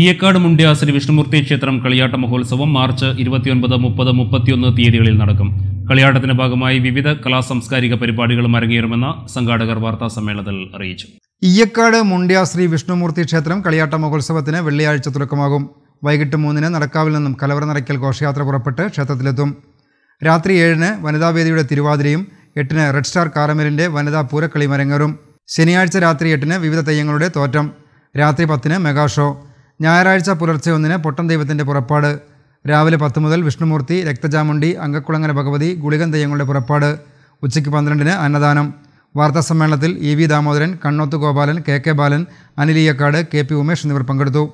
ഈയക്കാട് മുണ്ടിയ വിഷ്ണുമൂർത്തി ക്ഷേത്രം കളിയാട്ട മഹോത്സവം മാർച്ച് ഇരുപത്തിയൊൻപത് മുപ്പത് മുപ്പത്തിയൊന്ന് തീയതികളിൽ നടക്കും കളിയാട്ടത്തിന്റെ ഭാഗമായി വിവിധ സാംസ്കാരിക പരിപാടികളും അരങ്ങേറുമെന്ന് സംഘാടകർ വാർത്താ സമ്മേളനത്തിൽ അറിയിച്ചു ഈയക്കാട് മുണ്ടിയ ശ്രീ വിഷ്ണുമൂർത്തി ക്ഷേത്രം കളിയാട്ട മഹോത്സവത്തിന് വെള്ളിയാഴ്ച തുടക്കമാകും വൈകിട്ട് മൂന്നിന് നടക്കാവിൽ നിന്നും കലവറ നടക്കൽ ഘോഷയാത്ര പുറപ്പെട്ട് ക്ഷേത്രത്തിലെത്തും രാത്രി ഏഴിന് വനിതാവേദിയുടെ തിരുവാതിരയും എട്ടിന് റെഡ് സ്റ്റാർ കാരമലിന്റെ വനിതാ പൂരക്കളിയും മരങ്ങറും ശനിയാഴ്ച രാത്രി എട്ടിന് വിവിധ തെയ്യങ്ങളുടെ തോറ്റം രാത്രി പത്തിന് മെഗാ ഷോ ഞായറാഴ്ച പുലർച്ചെ ഒന്നിന് പൊട്ടം ദൈവത്തിൻ്റെ പുറപ്പാട് രാവിലെ പത്ത് മുതൽ വിഷ്ണുമൂർത്തി രക്തചാമുണ്ടി അങ്കക്കുളങ്ങര ഭഗവതി ഗുളികൻ തെയ്യങ്ങളുടെ പുറപ്പാട് ഉച്ചയ്ക്ക് പന്ത്രണ്ടിന് അന്നദാനം വാർത്താസമ്മേളനത്തിൽ E V Damodaran Kannoth Gopalan K K Balan Aniliyakkad K P Umesh എന്നിവർ പങ്കെടുത്തു